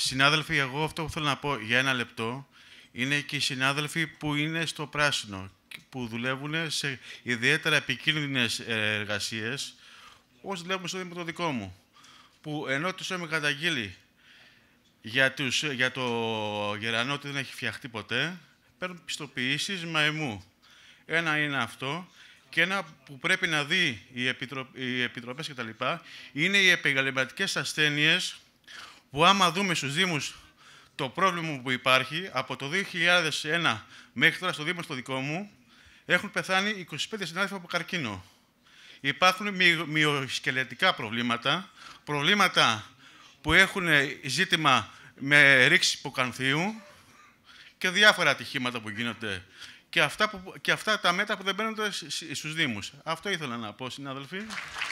Συνάδελφοι, εγώ αυτό που θέλω να πω για ένα λεπτό είναι και οι συνάδελφοι που είναι στο πράσινο, που δουλεύουν σε ιδιαίτερα επικίνδυνες εργασίες, όπως δουλεύουμε στο το δικό μου. Που ενώ τους έχουμε καταγγείλει για, για το γερανό ότι δεν έχει φτιαχτεί ποτέ, παίρνουν πιστοποιήσεις μαϊμού. Ένα είναι αυτό. Και ένα που πρέπει να δει οι, επιτροπές και τα λοιπά, είναι οι επεγγελματικέ ασθένειες που άμα δούμε στους Δήμους το πρόβλημα που υπάρχει, από το 2001 μέχρι τώρα στο Δήμο στο δικό μου, έχουν πεθάνει 25 συνάδελφοι από καρκίνο. Υπάρχουν μυοσκελετικά προβλήματα, προβλήματα που έχουν ζήτημα με ρήξη υποκανθίου και διάφορα ατυχήματα που γίνονται. Και αυτά, που, και αυτά τα μέτρα που δεν μπαίνονται στους Δήμους. Αυτό ήθελα να πω, συνάδελφοι.